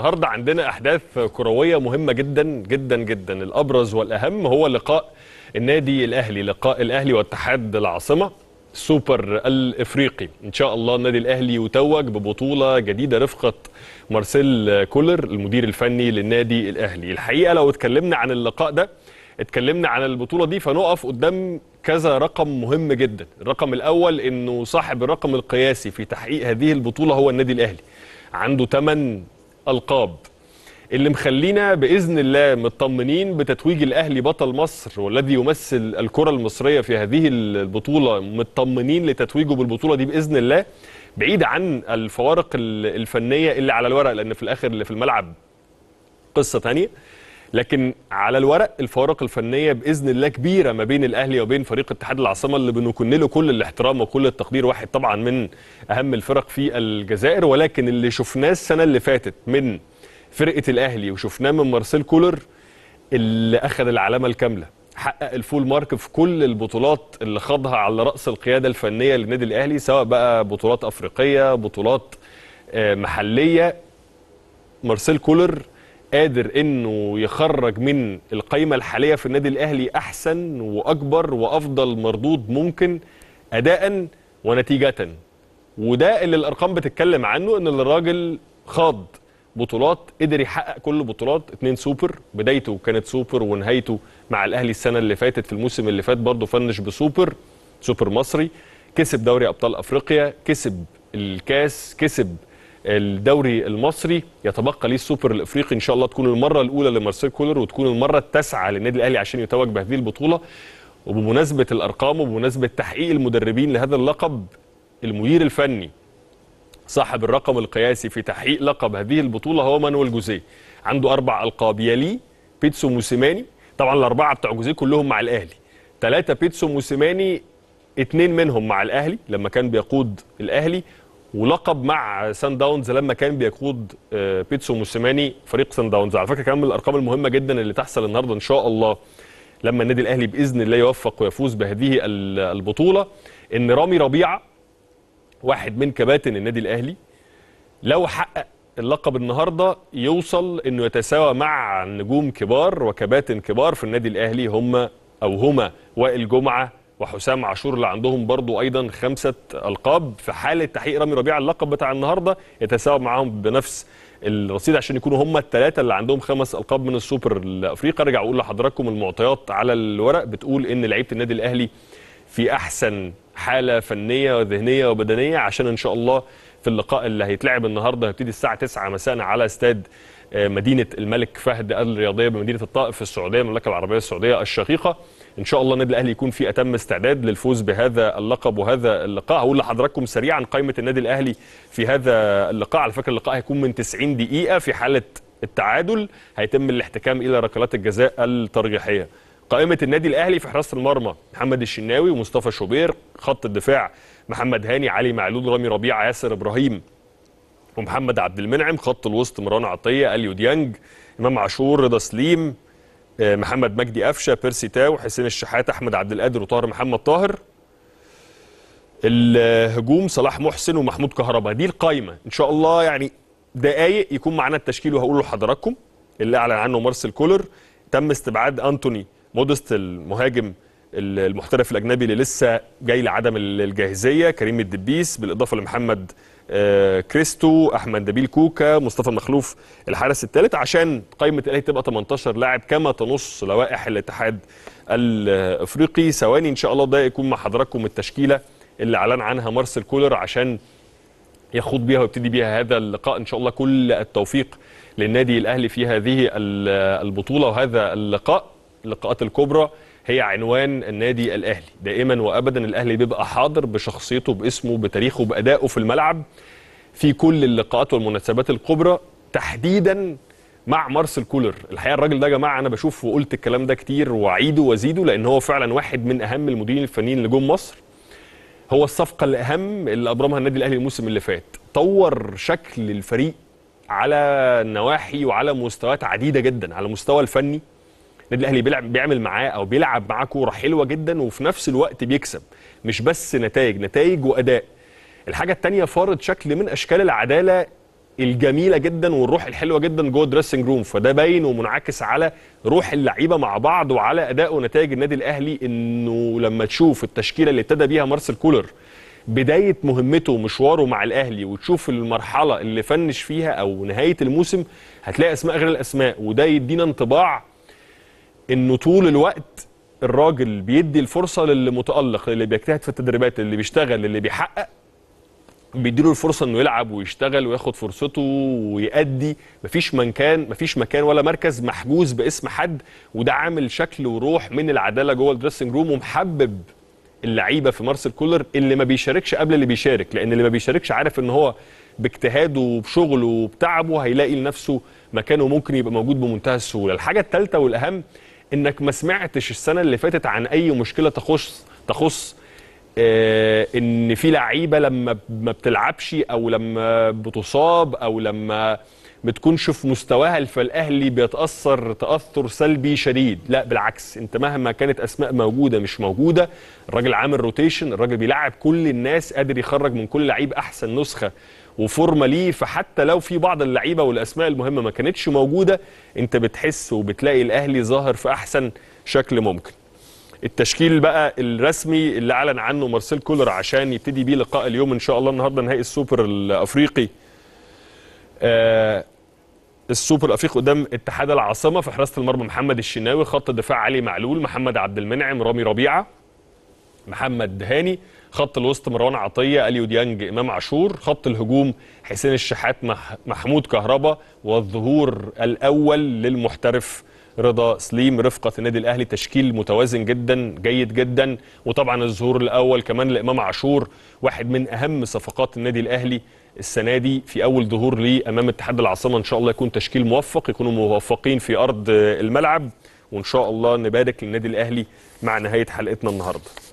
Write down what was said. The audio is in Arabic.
النهارده عندنا احداث كرويه مهمه جدا جدا جدا الابرز والاهم هو لقاء النادي الاهلي لقاء الاهلي واتحاد العاصمه سوبر الافريقي ان شاء الله النادي الاهلي يتوج ببطوله جديده رفقه مارسيل كولر المدير الفني للنادي الاهلي الحقيقه لو اتكلمنا عن اللقاء ده اتكلمنا عن البطوله دي فنقف قدام كذا رقم مهم جدا الرقم الاول انه صاحب الرقم القياسي في تحقيق هذه البطوله هو النادي الاهلي عنده 8 القاب اللي مخلينا باذن الله مطمنين بتتويج الاهلي بطل مصر والذي يمثل الكره المصريه في هذه البطوله مطمنين لتتويجه بالبطوله دي باذن الله بعيد عن الفوارق الفنيه اللي على الورق لان في الاخر اللي في الملعب قصه ثانيه لكن على الورق الفوارق الفنيه باذن الله كبيره ما بين الاهلي وبين فريق اتحاد العاصمه اللي بنكن له كل الاحترام وكل التقدير واحد طبعا من اهم الفرق في الجزائر ولكن اللي شفناه السنه اللي فاتت من فرقه الاهلي وشفناه من مارسيل كولر اللي اخذ العلامه الكامله حقق الفول مارك في كل البطولات اللي خاضها على راس القياده الفنيه للنادي الاهلي سواء بقى بطولات افريقيه بطولات آه، محليه مارسيل كولر قادر انه يخرج من القايمه الحاليه في النادي الاهلي احسن واكبر وافضل مردود ممكن اداء ونتيجه وده اللي الارقام بتتكلم عنه ان الراجل خاض بطولات قدر يحقق كل بطولات اتنين سوبر بدايته كانت سوبر ونهايته مع الاهلي السنه اللي فاتت في الموسم اللي فات برضه فنش بسوبر سوبر مصري كسب دوري ابطال افريقيا كسب الكاس كسب الدوري المصري يتبقى ليه السوبر الافريقي ان شاء الله تكون المره الاولى لمارسيل كولر وتكون المره التاسعه للنادي الاهلي عشان يتوج بهذه البطوله وبمناسبه الارقام وبمناسبه تحقيق المدربين لهذا اللقب المدير الفني صاحب الرقم القياسي في تحقيق لقب هذه البطوله هو مانويل جوزيه عنده اربع القاب يلي بيتسو موسيماني طبعا الاربعه بتوع جوزيه كلهم مع الاهلي ثلاثه بيتسو موسيماني اثنين منهم مع الاهلي لما كان بيقود الاهلي ولقب مع سان داونز لما كان بيقود آه، بيتسو موسيماني فريق سان داونز على فكره كمان من الارقام المهمه جدا اللي تحصل النهارده ان شاء الله لما النادي الاهلي باذن الله يوفق ويفوز بهذه البطوله ان رامي ربيعه واحد من كباتن النادي الاهلي لو حقق اللقب النهارده يوصل انه يتساوى مع نجوم كبار وكباتن كبار في النادي الاهلي هم او هما وائل جمعه وحسام عاشور اللي عندهم برضو ايضا خمسه القاب في حاله تحقيق رامي ربيعه اللقب بتاع النهارده يتساوى معاهم بنفس الرصيد عشان يكونوا هم الثلاثه اللي عندهم خمس القاب من السوبر الافريقي ارجع اقول لحضراتكم المعطيات على الورق بتقول ان لعيبه النادي الاهلي في احسن حاله فنيه وذهنيه وبدنيه عشان ان شاء الله في اللقاء اللي هيتلعب النهارده هيبتدي الساعه 9 مساء على استاد آه، مدينه الملك فهد الرياضيه بمدينه الطائف في السعوديه المملكه العربيه السعوديه الشقيقه ان شاء الله النادي الاهلي يكون في اتم استعداد للفوز بهذا اللقب وهذا اللقاء هقول لحضراتكم سريعا قائمه النادي الاهلي في هذا اللقاء على فكره اللقاء هيكون من 90 دقيقه في حاله التعادل هيتم الاحتكام الى ركلات الجزاء الترجيحيه قائمه النادي الاهلي في حراسه المرمى محمد الشناوي ومصطفى شوبير خط الدفاع محمد هاني علي معلول رامي ربيعه ياسر ابراهيم ومحمد عبد المنعم خط الوسط مروان عطيه اليو ديانج امام عاشور رضا سليم آه، محمد مجدي قفشه بيرسي تاو حسين الشحات احمد عبد القادر وطاهر محمد طاهر الهجوم صلاح محسن ومحمود كهربا دي القايمه ان شاء الله يعني دقايق يكون معانا التشكيل وهقوله لحضراتكم اللي اعلن عنه مارسيل كولر تم استبعاد انتوني مودست المهاجم المحترف الاجنبي اللي لسه جاي لعدم الجاهزيه كريم الدبيس بالاضافه لمحمد آه، كريستو احمد نبيل كوكا مصطفى مخلوف الحارس الثالث عشان قائمه الاهلي تبقى 18 لاعب كما تنص لوائح الاتحاد الافريقي ثواني ان شاء الله ده يكون مع حضراتكم التشكيله اللي اعلن عنها مارسيل كولر عشان يخوض بيها ويبتدي بيها هذا اللقاء ان شاء الله كل التوفيق للنادي الاهلي في هذه البطوله وهذا اللقاء اللقاءات الكبرى هي عنوان النادي الاهلي دائما وابدا الاهلي بيبقى حاضر بشخصيته باسمه بتاريخه بادائه في الملعب في كل اللقاءات والمناسبات الكبرى تحديدا مع مارسل كولر الحقيقه الراجل ده يا جماعه انا بشوف وقلت الكلام ده كتير واعيده وازيده لان هو فعلا واحد من اهم المديرين الفنيين اللي جم مصر هو الصفقه الاهم اللي ابرمها النادي الاهلي الموسم اللي فات طور شكل الفريق على نواحي وعلى مستويات عديده جدا على المستوى الفني النادي الاهلي بيلعب بيعمل معاه او بيلعب معاه كوره حلوه جدا وفي نفس الوقت بيكسب مش بس نتائج نتائج واداء الحاجه الثانيه فارض شكل من اشكال العداله الجميله جدا والروح الحلوه جدا جوه الدريسنج روم فده باين ومنعكس على روح اللعيبه مع بعض وعلى اداء ونتائج النادي الاهلي انه لما تشوف التشكيله اللي ابتدى بيها مارسيل كولر بدايه مهمته ومشواره مع الاهلي وتشوف المرحله اللي فنش فيها او نهايه الموسم هتلاقي اسماء غير الاسماء وده يدينا انطباع انه طول الوقت الراجل بيدي الفرصه للي متالق للي بيجتهد في التدريبات للي بيشتغل للي بيحقق بيديله الفرصه انه يلعب ويشتغل وياخد فرصته ويأدي مفيش مكان مفيش مكان ولا مركز محجوز باسم حد وده عامل شكل وروح من العداله جوه الدريسنج روم ومحبب اللعيبه في مارسيل كولر اللي ما بيشاركش قبل اللي بيشارك لان اللي ما بيشاركش عارف ان هو باجتهاده وبشغله وبتعبه هيلاقي لنفسه مكانه ممكن يبقى موجود بمنتهى السهوله الحاجه الثالثه والاهم انك ما سمعتش السنه اللي فاتت عن اي مشكله تخص تخص آه، ان في لعيبه لما ما بتلعبش او لما بتصاب او لما بتكونش في مستواها فالاهلي بيتاثر تاثر سلبي شديد لا بالعكس انت مهما كانت اسماء موجوده مش موجوده الراجل عامل روتيشن الراجل بيلعب كل الناس قادر يخرج من كل لعيب احسن نسخه وفورمه ليه فحتى لو في بعض اللعيبه والاسماء المهمه ما كانتش موجوده انت بتحس وبتلاقي الاهلي ظاهر في احسن شكل ممكن. التشكيل بقى الرسمي اللي اعلن عنه مارسيل كولر عشان يبتدي بيه لقاء اليوم ان شاء الله النهارده نهائي السوبر الافريقي. آه السوبر الافريقي قدام اتحاد العاصمه في حراسه المرمى محمد الشناوي خط الدفاع علي معلول محمد عبد المنعم رامي ربيعه محمد هاني خط الوسط مروان عطيه اليو ديانج امام عاشور خط الهجوم حسين الشحات محمود كهربا والظهور الاول للمحترف رضا سليم رفقة النادي الأهلي تشكيل متوازن جدا جيد جدا وطبعا الظهور الأول كمان لإمام عاشور واحد من أهم صفقات النادي الأهلي السنة دي في أول ظهور ليه أمام اتحاد العاصمة إن شاء الله يكون تشكيل موفق يكونوا موفقين في أرض الملعب وإن شاء الله نبارك للنادي الأهلي مع نهاية حلقتنا النهارده